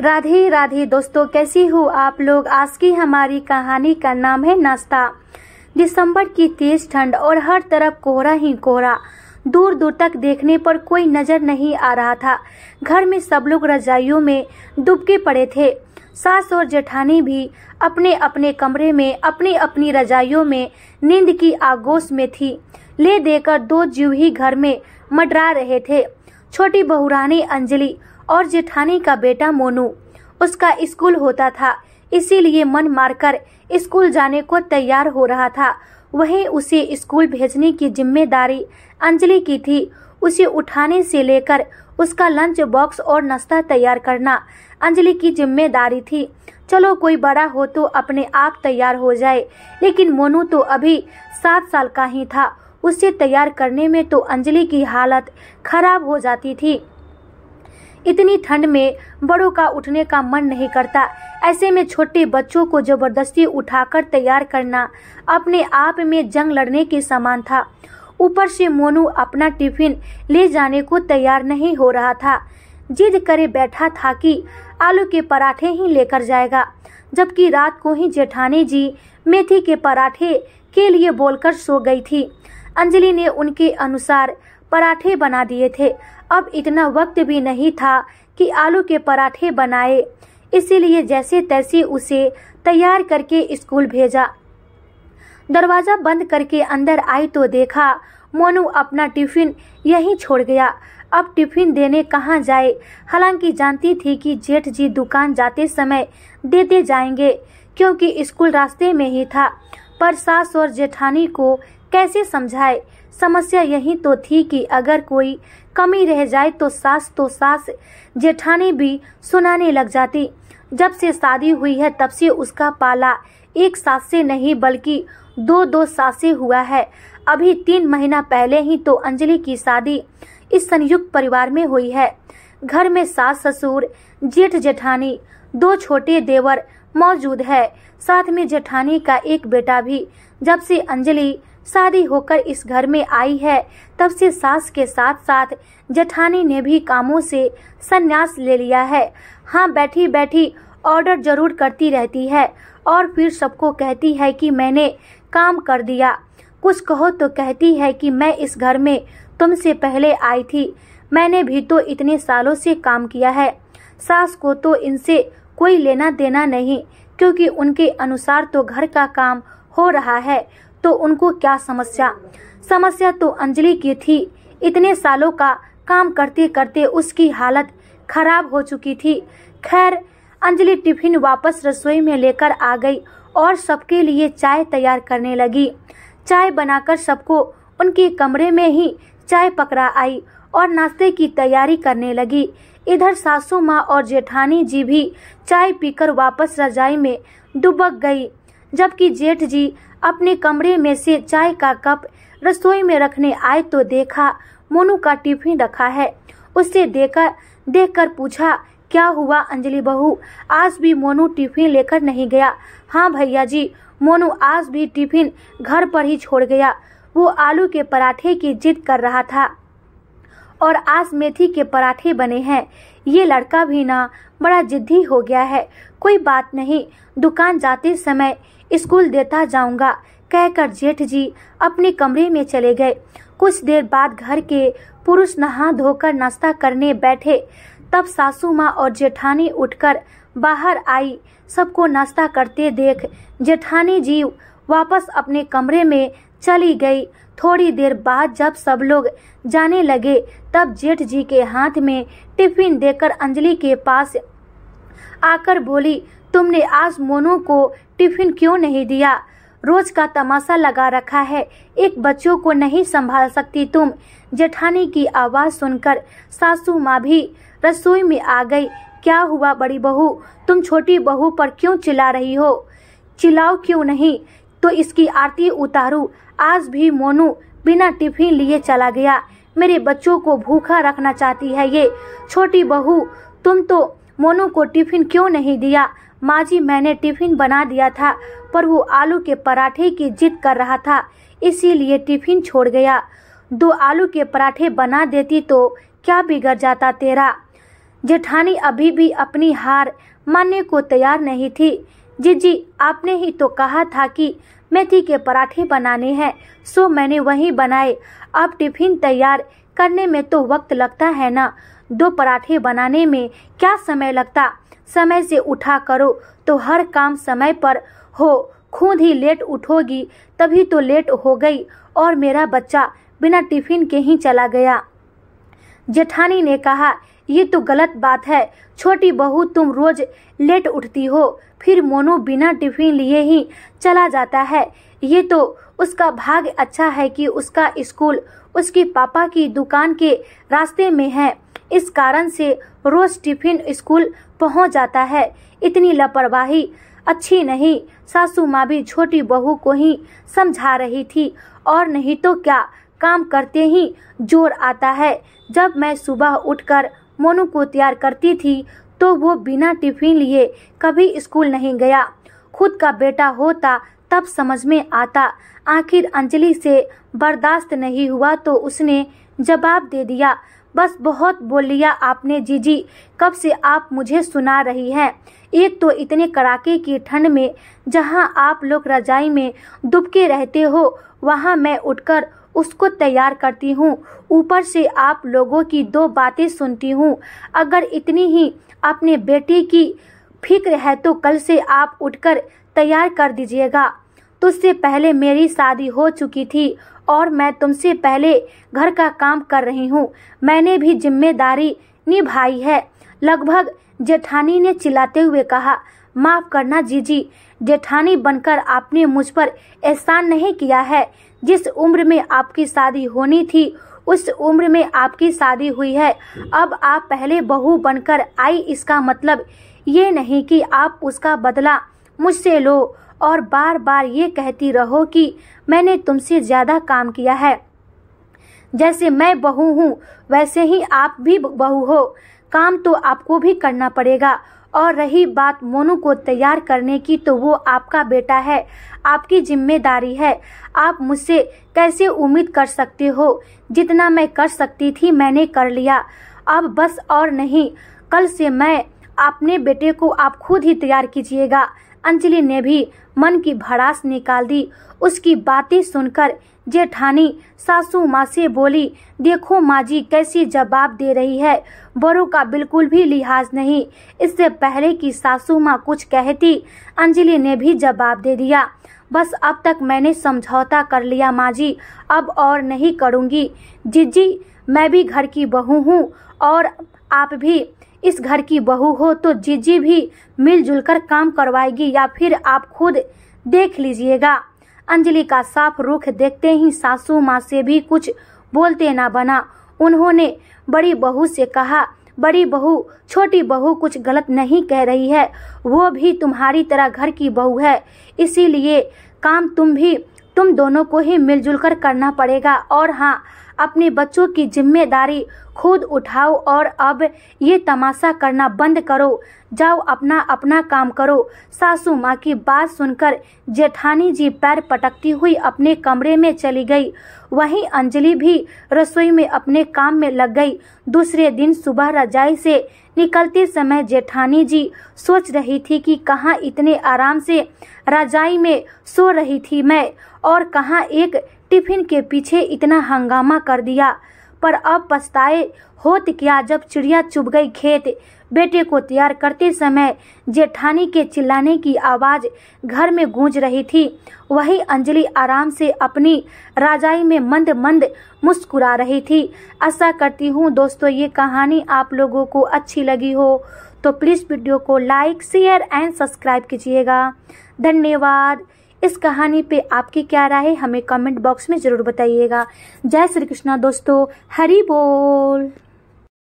राधे राधे दोस्तों कैसी हो आप लोग आज की हमारी कहानी का नाम है नाश्ता दिसंबर की तेज ठंड और हर तरफ कोहरा ही कोहरा दूर दूर तक देखने पर कोई नजर नहीं आ रहा था घर में सब लोग रजाइयों में दुबके पड़े थे सास और जेठानी भी अपने अपने कमरे में अपनी अपनी रजाइयों में नींद की आगोश में थी ले देकर दो जीव ही घर में मडरा रहे थे छोटी बहुरानी अंजलि और जेठानी का बेटा मोनू उसका स्कूल होता था इसीलिए मन मारकर स्कूल जाने को तैयार हो रहा था वहीं उसे स्कूल भेजने की जिम्मेदारी अंजलि की थी उसे उठाने से लेकर उसका लंच बॉक्स और नाश्ता तैयार करना अंजलि की जिम्मेदारी थी चलो कोई बड़ा हो तो अपने आप तैयार हो जाए लेकिन मोनू तो अभी सात साल का ही था उसे तैयार करने में तो अंजलि की हालत खराब हो जाती थी इतनी ठंड में बड़ों का उठने का मन नहीं करता ऐसे में छोटे बच्चों को जबरदस्ती उठाकर तैयार करना अपने आप में जंग लड़ने के समान था ऊपर से मोनू अपना टिफिन ले जाने को तैयार नहीं हो रहा था जिद करे बैठा था कि आलू के पराठे ही लेकर जाएगा जबकि रात को ही जेठानी जी मेथी के पराठे के लिए बोलकर सो गई थी अंजलि ने उनके अनुसार पराठे बना दिए थे अब इतना वक्त भी नहीं था कि आलू के पराठे बनाए इसीलिए जैसे तैसे उसे तैयार करके स्कूल भेजा दरवाजा बंद करके अंदर आई तो देखा मोनू अपना टिफिन यहीं छोड़ गया अब टिफिन देने कहाँ जाए हालांकि जानती थी कि जेठ जी दुकान जाते समय देते जाएंगे क्योंकि स्कूल रास्ते में ही था पर सास और जेठानी को कैसे समझाए समस्या यही तो थी कि अगर कोई कमी रह जाए तो सास तो सास जेठानी भी सुनाने लग जाती जब से शादी हुई है तब से उसका पाला एक सास से नहीं बल्कि दो दो से हुआ है अभी तीन महीना पहले ही तो अंजलि की शादी इस संयुक्त परिवार में हुई है घर में सास ससुर जेठ जेठानी दो छोटे देवर मौजूद है साथ में जेठानी का एक बेटा भी जब से अंजलि शादी होकर इस घर में आई है तब से सास के साथ साथ जेठानी ने भी कामों से संन्यास ले लिया है हाँ बैठी बैठी ऑर्डर जरूर करती रहती है और फिर सबको कहती है कि मैंने काम कर दिया कुछ कहो तो कहती है कि मैं इस घर में तुमसे पहले आई थी मैंने भी तो इतने सालों से काम किया है सास को तो इनसे कोई लेना देना नहीं क्योंकि उनके अनुसार तो घर का काम हो रहा है तो उनको क्या समस्या समस्या तो अंजलि की थी इतने सालों का काम करते करते उसकी हालत खराब हो चुकी थी खैर अंजलि टिफिन वापस रसोई में लेकर आ गई और सबके लिए चाय तैयार करने लगी चाय बनाकर सबको उनके कमरे में ही चाय पकड़ा आई और नाश्ते की तैयारी करने लगी इधर सासू माँ और जेठानी जी भी चाय पीकर वापस रजाई में दुबक गई जबकि जेठ जी अपने कमरे में से चाय का कप रसोई में रखने आए तो देखा मोनू का टिफिन रखा है उसे देखकर देखकर पूछा क्या हुआ अंजलि बहू आज भी मोनू टिफिन लेकर नहीं गया हाँ भैया जी मोनू आज भी टिफिन घर पर ही छोड़ गया वो आलू के पराठे की जिद कर रहा था और आज मेथी के पराठे बने हैं ये लड़का भी ना बड़ा जिद्दी हो गया है कोई बात नहीं दुकान जाते समय स्कूल देता जाऊंगा कहकर जेठ जी अपने कमरे में चले गए कुछ देर बाद घर के पुरुष नहा धोकर नाश्ता करने बैठे तब सासू माँ और जेठानी उठकर बाहर आई सबको नाश्ता करते देख जेठानी जी वापस अपने कमरे में चली गई थोड़ी देर बाद जब सब लोग जाने लगे तब जेठ जी के हाथ में टिफिन देकर अंजलि के पास आकर बोली तुमने आज मोनू को टिफिन क्यों नहीं दिया रोज का तमाशा लगा रखा है एक बच्चों को नहीं संभाल सकती तुम जेठानी की आवाज सुनकर सासू माँ भी रसोई में आ गई क्या हुआ बड़ी बहू तुम छोटी बहू पर क्यों चिल्ला रही हो चिल्लाओ क्यों नहीं तो इसकी आरती उतारू आज भी मोनू बिना टिफिन लिए चला गया मेरे बच्चों को भूखा रखना चाहती है ये छोटी बहू तुम तो मोनू को टिफिन क्यों नहीं दिया माँ जी मैंने टिफिन बना दिया था पर वो आलू के पराठे की जिद कर रहा था इसीलिए टिफिन छोड़ गया दो आलू के पराठे बना देती तो क्या बिगड़ जाता तेरा जेठानी अभी भी अपनी हार मानने को तैयार नहीं थी जीजी आपने ही तो कहा था कि मेथी के पराठे बनाने हैं सो मैंने वही बनाए अब टिफिन तैयार करने में तो वक्त लगता है ना दो पराठे बनाने में क्या समय लगता समय से उठा करो तो हर काम समय पर हो खुद ही लेट उठोगी तभी तो लेट हो गई और मेरा बच्चा बिना टिफिन के ही चला गया जेठानी ने कहा ये तो गलत बात है छोटी बहू तुम रोज लेट उठती हो फिर मोनू बिना टिफिन लिए ही चला जाता है ये तो उसका भाग अच्छा है कि उसका स्कूल उसके पापा की दुकान के रास्ते में है इस कारण से रोज टिफिन स्कूल पहुंच जाता है इतनी लापरवाही अच्छी नहीं सासू माँ भी छोटी बहू को ही समझा रही थी और नहीं तो क्या काम करते ही जोर आता है जब मैं सुबह उठकर मोनू को तैयार करती थी तो वो बिना टिफिन लिए कभी स्कूल नहीं गया खुद का बेटा होता तब समझ में आता आखिर अंजलि से बर्दाश्त नहीं हुआ तो उसने जवाब दे दिया बस बहुत बोल लिया आपने जीजी कब से आप मुझे सुना रही हैं एक तो इतने कड़ाके की ठंड में जहां आप लोग रजाई में दुबके रहते हो वहां मैं उठकर उसको तैयार करती हूँ ऊपर से आप लोगों की दो बातें सुनती हूँ अगर इतनी ही अपने बेटी की फिक्र है तो कल से आप उठकर तैयार कर दीजिएगा तुझसे पहले मेरी शादी हो चुकी थी और मैं तुमसे पहले घर का काम कर रही हूँ मैंने भी जिम्मेदारी निभाई है लगभग जेठानी ने चिल्लाते हुए कहा माफ करना जीजी जेठानी बनकर आपने मुझ पर एहसान नहीं किया है जिस उम्र में आपकी शादी होनी थी उस उम्र में आपकी शादी हुई है अब आप पहले बहू बनकर आई इसका मतलब ये नहीं कि आप उसका बदला मुझसे लो और बार बार ये कहती रहो कि मैंने तुमसे ज़्यादा काम किया है जैसे मैं बहू हूँ वैसे ही आप भी बहू हो काम तो आपको भी करना पड़ेगा और रही बात मोनू को तैयार करने की तो वो आपका बेटा है आपकी जिम्मेदारी है आप मुझसे कैसे उम्मीद कर सकते हो जितना मैं कर सकती थी मैंने कर लिया अब बस और नहीं कल से मैं अपने बेटे को आप खुद ही तैयार कीजिएगा अंजलि ने भी मन की भड़ास निकाल दी उसकी बातें सुनकर जेठानी सासू माँ से बोली देखो माँ जी कैसी जवाब दे रही है बड़ों का बिल्कुल भी लिहाज नहीं इससे पहले कि सासू माँ कुछ कहती अंजलि ने भी जवाब दे दिया बस अब तक मैंने समझौता कर लिया माँ जी अब और नहीं करूँगी जिज्जी मैं भी घर की बहू हूँ और आप भी इस घर की बहू हो तो जिजी भी मिलजुल कर काम करवाएगी या फिर आप खुद देख लीजिएगा अंजलि का साफ रुख देखते ही सासू माँ से भी कुछ बोलते ना बना उन्होंने बड़ी बहू से कहा बड़ी बहू छोटी बहू कुछ गलत नहीं कह रही है वो भी तुम्हारी तरह घर की बहू है इसीलिए काम तुम भी तुम दोनों को ही मिलजुल कर करना पड़ेगा और हाँ अपने बच्चों की जिम्मेदारी खुद उठाओ और अब ये तमाशा करना बंद करो जाओ अपना अपना काम करो सासू माँ की बात सुनकर जेठानी जी पैर पटकती हुई अपने कमरे में चली गई वहीं अंजलि भी रसोई में अपने काम में लग गई दूसरे दिन सुबह रजाई से निकलते समय जेठानी जी सोच रही थी कि कहाँ इतने आराम से रजाई में सो रही थी मैं और कहाँ एक टिफिन के पीछे इतना हंगामा कर दिया पर अब पछताए होत क्या जब चिड़िया चुभ गई खेत बेटे को तैयार करते समय जेठानी के चिल्लाने की आवाज घर में गूंज रही थी वही अंजलि आराम से अपनी राजाई में मंद मंद मुस्कुरा रही थी आशा करती हूँ दोस्तों ये कहानी आप लोगों को अच्छी लगी हो तो प्लीज़ वीडियो को लाइक शेयर एंड सब्सक्राइब कीजिएगा धन्यवाद इस कहानी पे आपकी क्या राय हमें कमेंट बॉक्स में जरूर बताइएगा जय श्री कृष्णा दोस्तों हरी बोल